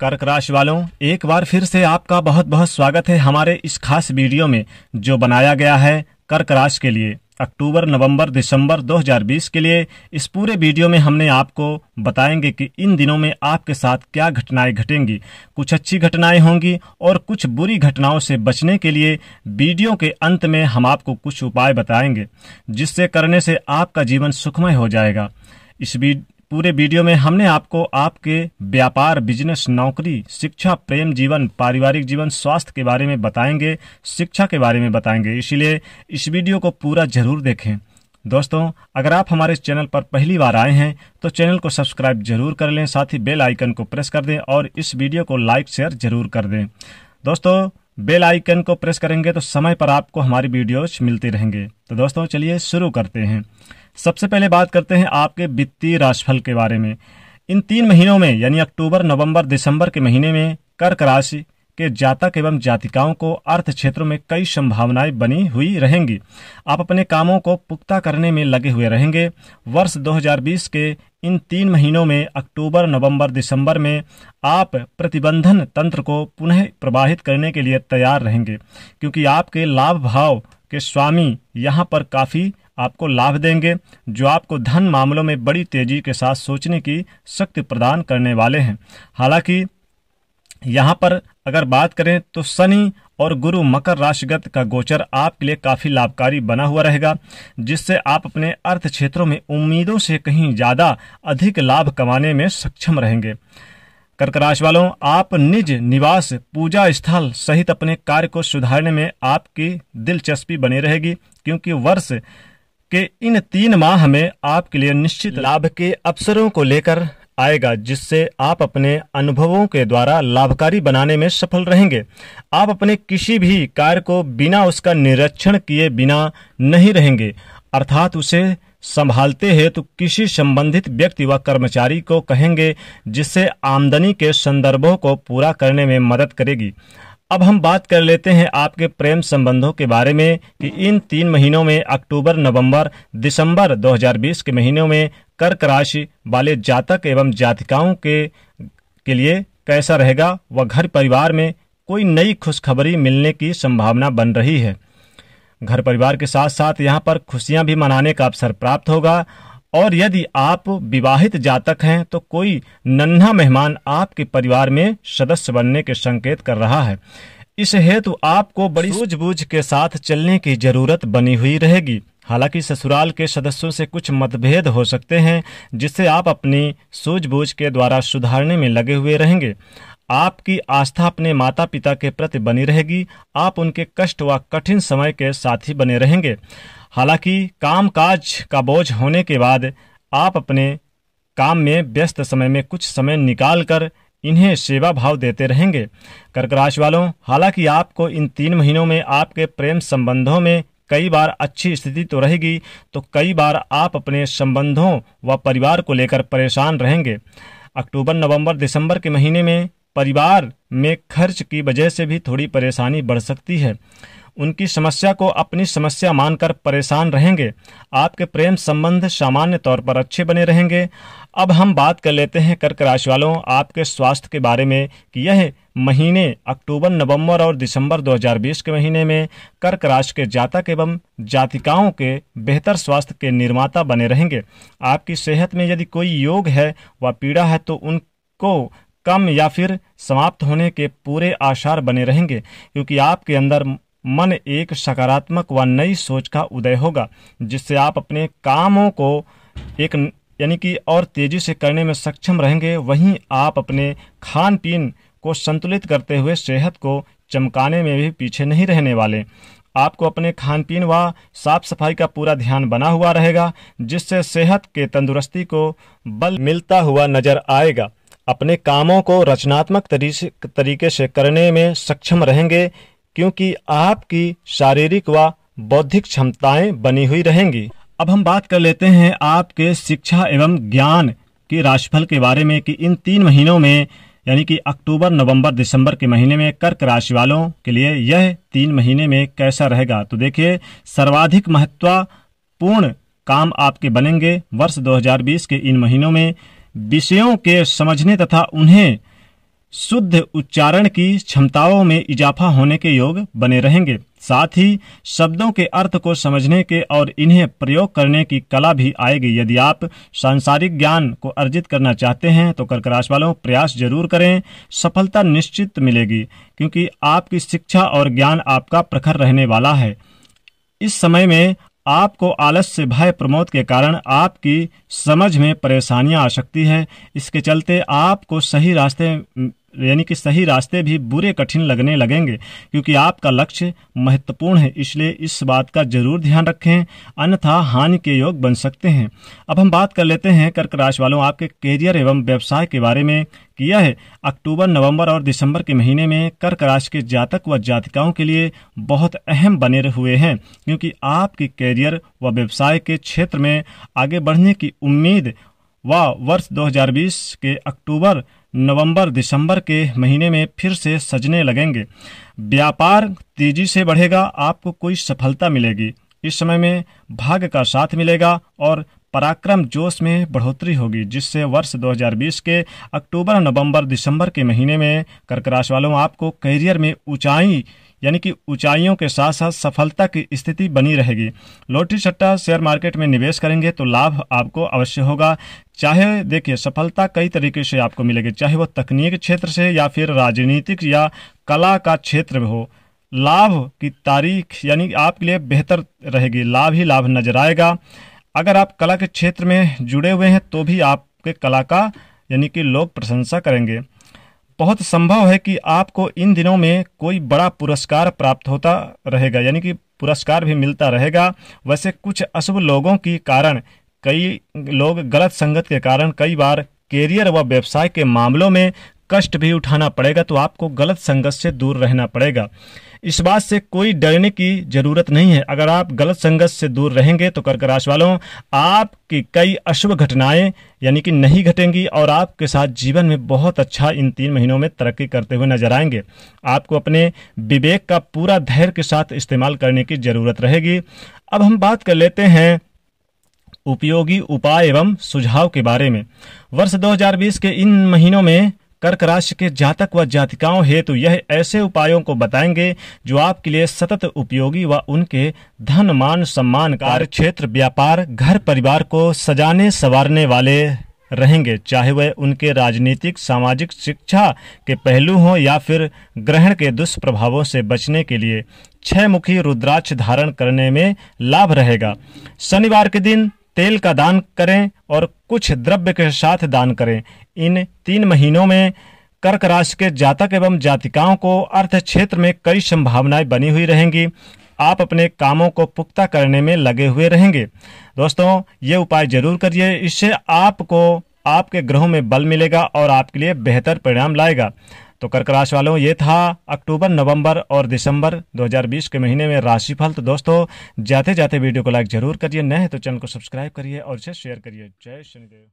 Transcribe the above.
कर्क राशि वालों एक बार फिर से आपका बहुत बहुत स्वागत है हमारे इस खास वीडियो में जो बनाया गया है कर्क राशि के लिए अक्टूबर नवंबर दिसंबर 2020 के लिए इस पूरे वीडियो में हमने आपको बताएंगे कि इन दिनों में आपके साथ क्या घटनाएं घटेंगी कुछ अच्छी घटनाएं होंगी और कुछ बुरी घटनाओं से बचने के लिए वीडियो के अंत में हम आपको कुछ उपाय बताएंगे जिससे करने से आपका जीवन सुखमय हो जाएगा इस पूरे वीडियो में हमने आपको आपके व्यापार बिजनेस नौकरी शिक्षा प्रेम जीवन पारिवारिक जीवन स्वास्थ्य के बारे में बताएंगे शिक्षा के बारे में बताएंगे इसीलिए इस वीडियो को पूरा जरूर देखें दोस्तों अगर आप हमारे चैनल पर पहली बार आए हैं तो चैनल को सब्सक्राइब जरूर कर लें साथ ही बेल आइकन को प्रेस कर दें और इस वीडियो को लाइक शेयर जरूर कर दें दोस्तों बेल आइकन को प्रेस करेंगे तो समय पर आपको हमारी वीडियोज मिलती रहेंगे तो दोस्तों चलिए शुरू करते हैं सबसे पहले बात करते हैं आपके वित्तीय राशिफल के बारे में इन तीन महीनों में यानी अक्टूबर नवंबर दिसंबर के महीने में कर्क राशि के जातक एवं जातिकाओं को अर्थ क्षेत्र में कई संभावनाएं बनी हुई रहेंगी आप अपने कामों को पुख्ता करने में लगे हुए रहेंगे वर्ष 2020 के इन तीन महीनों में अक्टूबर नवंबर दिसंबर में आप प्रतिबंधन तंत्र को पुनः प्रवाहित करने के लिए तैयार रहेंगे क्योंकि आपके लाभ भाव के स्वामी यहाँ पर काफ़ी आपको लाभ देंगे जो आपको धन मामलों में बड़ी तेजी के साथ सोचने की शक्ति प्रदान करने वाले हैं हालांकि यहाँ पर अगर बात करें तो शनि और गुरु मकर राशिगत का गोचर आपके लिए काफ़ी लाभकारी बना हुआ रहेगा जिससे आप अपने अर्थ क्षेत्रों में उम्मीदों से कहीं ज़्यादा अधिक लाभ कमाने में सक्षम रहेंगे कर्क राशि वालों आप निज निवास पूजा स्थल सहित अपने कार्य को सुधारने में आपकी दिलचस्पी बनी रहेगी क्योंकि वर्ष कि इन तीन माह में आपके लिए निश्चित लाभ के अवसरों को लेकर आएगा जिससे आप अपने अनुभवों के द्वारा लाभकारी बनाने में सफल रहेंगे आप अपने किसी भी कार्य को बिना उसका निरीक्षण किए बिना नहीं रहेंगे अर्थात उसे संभालते हैं तो किसी संबंधित व्यक्ति व कर्मचारी को कहेंगे जिससे आमदनी के संदर्भों को पूरा करने में मदद करेगी अब हम बात कर लेते हैं आपके प्रेम संबंधों के बारे में कि इन तीन महीनों में अक्टूबर नवंबर दिसंबर 2020 के महीनों में कर्क राशि वाले जातक एवं जातिकाओं के के लिए कैसा रहेगा व घर परिवार में कोई नई खुशखबरी मिलने की संभावना बन रही है घर परिवार के साथ साथ यहाँ पर खुशियाँ भी मनाने का अवसर प्राप्त होगा और यदि आप विवाहित जातक हैं तो कोई नन्हा मेहमान आपके परिवार में सदस्य बनने के संकेत कर रहा है इस हेतु आपको बड़ी सूझबूझ के साथ चलने की जरूरत बनी हुई रहेगी हालांकि ससुराल के सदस्यों से कुछ मतभेद हो सकते हैं जिसे आप अपनी सूझबूझ के द्वारा सुधारने में लगे हुए रहेंगे आपकी आस्था अपने माता पिता के प्रति बनी रहेगी आप उनके कष्ट व कठिन समय के साथी बने रहेंगे हालांकि काज का बोझ होने के बाद आप अपने काम में व्यस्त समय में कुछ समय निकाल कर इन्हें सेवा भाव देते रहेंगे कर्क राशि वालों हालांकि आपको इन तीन महीनों में आपके प्रेम संबंधों में कई बार अच्छी स्थिति तो रहेगी तो कई बार आप अपने संबंधों व परिवार को लेकर परेशान रहेंगे अक्टूबर नवंबर दिसंबर के महीने में परिवार में खर्च की वजह से भी थोड़ी परेशानी बढ़ सकती है उनकी समस्या को अपनी समस्या मानकर परेशान रहेंगे आपके प्रेम संबंध सामान्य तौर पर अच्छे बने रहेंगे अब हम बात कर लेते हैं कर्क राशि वालों आपके स्वास्थ्य के बारे में कि यह महीने अक्टूबर नवंबर और दिसंबर 2020 के महीने में कर्क राशि के जातक एवं जातिकाओं के बेहतर स्वास्थ्य के निर्माता बने रहेंगे आपकी सेहत में यदि कोई योग है व पीड़ा है तो उन को कम या फिर समाप्त होने के पूरे आसार बने रहेंगे क्योंकि आपके अंदर मन एक सकारात्मक व नई सोच का उदय होगा जिससे आप अपने कामों को एक यानी कि और तेजी से करने में सक्षम रहेंगे वहीं आप अपने खान पीन को संतुलित करते हुए सेहत को चमकाने में भी पीछे नहीं रहने वाले आपको अपने खान पीन व साफ सफाई का पूरा ध्यान बना हुआ रहेगा जिससे सेहत के तंदुरुस्ती को बल मिलता हुआ नजर आएगा अपने कामों को रचनात्मक तरीके से करने में सक्षम रहेंगे क्योंकि आपकी शारीरिक व बौद्धिक क्षमताएं बनी हुई रहेंगी अब हम बात कर लेते हैं आपके शिक्षा एवं ज्ञान के राशिफल के बारे में कि इन तीन महीनों में यानी कि अक्टूबर नवंबर दिसंबर के महीने में कर्क राशि वालों के लिए यह तीन महीने में कैसा रहेगा तो देखिए सर्वाधिक महत्वपूर्ण काम आपके बनेंगे वर्ष 2020 के इन महीनों में विषयों के समझने तथा उन्हें शुद्ध उच्चारण की क्षमताओं में इजाफा होने के योग बने रहेंगे साथ ही शब्दों के अर्थ को समझने के और इन्हें प्रयोग करने की कला भी आएगी यदि आप सांसारिक ज्ञान को अर्जित करना चाहते हैं तो कर्क राशि वालों प्रयास जरूर करें सफलता निश्चित मिलेगी क्योंकि आपकी शिक्षा और ज्ञान आपका प्रखर रहने वाला है इस समय में आपको आलस से भय प्रमोद के कारण आपकी समझ में परेशानियां आ सकती है इसके चलते आपको सही रास्ते यानी कि सही रास्ते भी बुरे कठिन लगने लगेंगे क्योंकि आपका लक्ष्य महत्वपूर्ण है इसलिए इस बात का जरूर ध्यान रखें अन्यथा हानि के योग बन सकते हैं अब हम बात कर लेते हैं कर्क राशि वालों आपके करियर एवं व्यवसाय के बारे में किया है अक्टूबर नवंबर और दिसंबर के महीने में कर्क राशि के जातक व जातिकाओं के लिए बहुत अहम बने हुए हैं क्योंकि आपके कैरियर व व्यवसाय के क्षेत्र में आगे बढ़ने की उम्मीद व वर्ष 2020 के अक्टूबर नवंबर दिसंबर के महीने में फिर से सजने लगेंगे व्यापार तेजी से बढ़ेगा आपको कोई सफलता मिलेगी इस समय में भाग्य का साथ मिलेगा और पराक्रम जोश में बढ़ोतरी होगी जिससे वर्ष 2020 के अक्टूबर नवंबर दिसंबर के महीने में कर्क राशि वालों आपको करियर में ऊंचाई यानी कि ऊंचाइयों के साथ साथ सफलता की स्थिति बनी रहेगी लोटी सट्टा शेयर मार्केट में निवेश करेंगे तो लाभ आपको अवश्य होगा चाहे देखिए सफलता कई तरीके से आपको मिलेगी चाहे वो तकनीक क्षेत्र से या फिर राजनीतिक या कला का क्षेत्र हो लाभ की तारीख यानी आपके लिए बेहतर रहेगी लाभ ही लाभ नजर आएगा अगर आप कला के क्षेत्र में जुड़े हुए हैं तो भी आपके कला का यानी कि लोग प्रशंसा करेंगे बहुत संभव है कि आपको इन दिनों में कोई बड़ा पुरस्कार प्राप्त होता रहेगा यानी कि पुरस्कार भी मिलता रहेगा वैसे कुछ अशुभ लोगों के कारण कई लोग गलत संगत के कारण कई बार कैरियर व व्यवसाय के मामलों में कष्ट भी उठाना पड़ेगा तो आपको गलत संगत से दूर रहना पड़ेगा इस बात से कोई डरने की जरूरत नहीं है अगर आप गलत संगत से दूर रहेंगे तो कर्क राशि वालों आपकी कई अशुभ घटनाएं यानी कि नहीं घटेंगी और आपके साथ जीवन में बहुत अच्छा इन तीन महीनों में तरक्की करते हुए नजर आएंगे आपको अपने विवेक का पूरा धैर्य के साथ इस्तेमाल करने की जरूरत रहेगी अब हम बात कर लेते हैं उपयोगी उपाय एवं सुझाव के बारे में वर्ष 2020 के इन महीनों में कर्क राशि के जातक व जातिकाओं हेतु यह ऐसे उपायों को बताएंगे जो आपके लिए सतत उपयोगी व उनके धन मान सम्मान कार्य क्षेत्र व्यापार घर परिवार को सजाने संवारने वाले रहेंगे चाहे वह उनके राजनीतिक सामाजिक शिक्षा के पहलू हों या फिर ग्रहण के दुष्प्रभावों से बचने के लिए छह मुखी रुद्राक्ष धारण करने में लाभ रहेगा शनिवार के दिन तेल का दान करें और कुछ द्रव्य के साथ दान करें इन तीन महीनों में कर्क राशि के जातक एवं जातिकाओं को अर्थ क्षेत्र में कई संभावनाएं बनी हुई रहेंगी आप अपने कामों को पुख्ता करने में लगे हुए रहेंगे दोस्तों ये उपाय जरूर करिए इससे आपको आपके ग्रहों में बल मिलेगा और आपके लिए बेहतर परिणाम लाएगा तो कर्क राशि वालों ये था अक्टूबर नवंबर और दिसंबर 2020 के महीने में राशिफल तो दोस्तों जाते जाते वीडियो को लाइक जरूर करिए नए तो चैनल को सब्सक्राइब करिए और इसे शेयर करिए जय शनिदेव